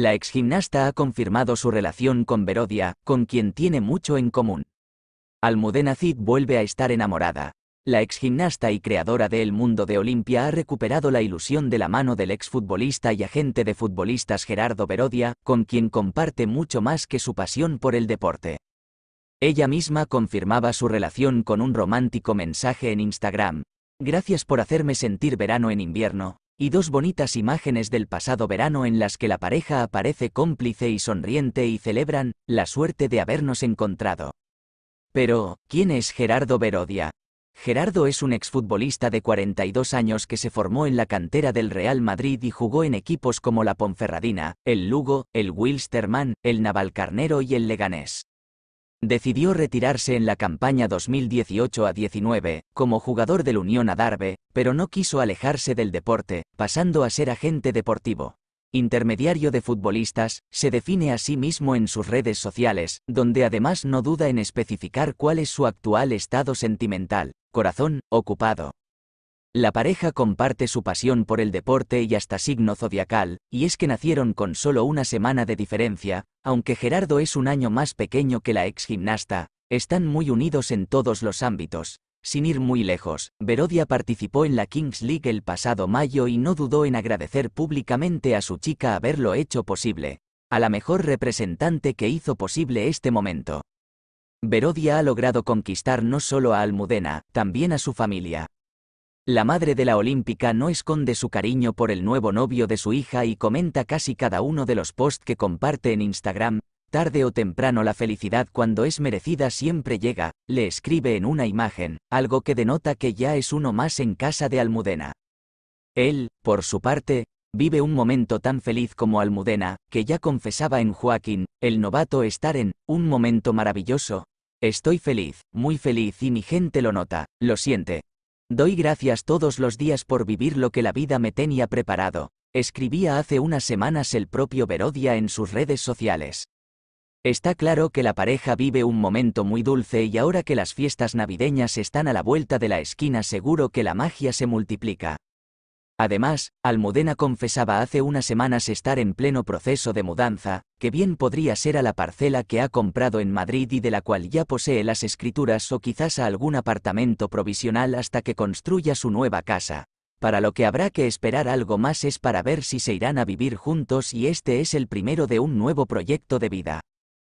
La gimnasta ha confirmado su relación con Verodia, con quien tiene mucho en común. Almudena Cid vuelve a estar enamorada. La ex gimnasta y creadora de El Mundo de Olimpia ha recuperado la ilusión de la mano del exfutbolista y agente de futbolistas Gerardo Verodia, con quien comparte mucho más que su pasión por el deporte. Ella misma confirmaba su relación con un romántico mensaje en Instagram. Gracias por hacerme sentir verano en invierno, y dos bonitas imágenes del pasado verano en las que la pareja aparece cómplice y sonriente y celebran la suerte de habernos encontrado. Pero, ¿quién es Gerardo Berodia? Gerardo es un exfutbolista de 42 años que se formó en la cantera del Real Madrid y jugó en equipos como la Ponferradina, el Lugo, el Wilstermann, el Navalcarnero y el Leganés. Decidió retirarse en la campaña 2018 a 19, como jugador del Unión Adarve, pero no quiso alejarse del deporte, pasando a ser agente deportivo. Intermediario de futbolistas, se define a sí mismo en sus redes sociales, donde además no duda en especificar cuál es su actual estado sentimental, corazón, ocupado, la pareja comparte su pasión por el deporte y hasta signo zodiacal, y es que nacieron con solo una semana de diferencia, aunque Gerardo es un año más pequeño que la ex gimnasta, están muy unidos en todos los ámbitos. Sin ir muy lejos, Verodia participó en la Kings League el pasado mayo y no dudó en agradecer públicamente a su chica haberlo hecho posible, a la mejor representante que hizo posible este momento. Verodia ha logrado conquistar no solo a Almudena, también a su familia, la madre de la olímpica no esconde su cariño por el nuevo novio de su hija y comenta casi cada uno de los posts que comparte en Instagram, tarde o temprano la felicidad cuando es merecida siempre llega, le escribe en una imagen, algo que denota que ya es uno más en casa de Almudena. Él, por su parte, vive un momento tan feliz como Almudena, que ya confesaba en Joaquín, el novato estar en, un momento maravilloso. Estoy feliz, muy feliz y mi gente lo nota, lo siente, Doy gracias todos los días por vivir lo que la vida me tenía preparado, escribía hace unas semanas el propio Verodia en sus redes sociales. Está claro que la pareja vive un momento muy dulce y ahora que las fiestas navideñas están a la vuelta de la esquina seguro que la magia se multiplica. Además, Almudena confesaba hace unas semanas estar en pleno proceso de mudanza, que bien podría ser a la parcela que ha comprado en Madrid y de la cual ya posee las escrituras o quizás a algún apartamento provisional hasta que construya su nueva casa. Para lo que habrá que esperar algo más es para ver si se irán a vivir juntos y este es el primero de un nuevo proyecto de vida.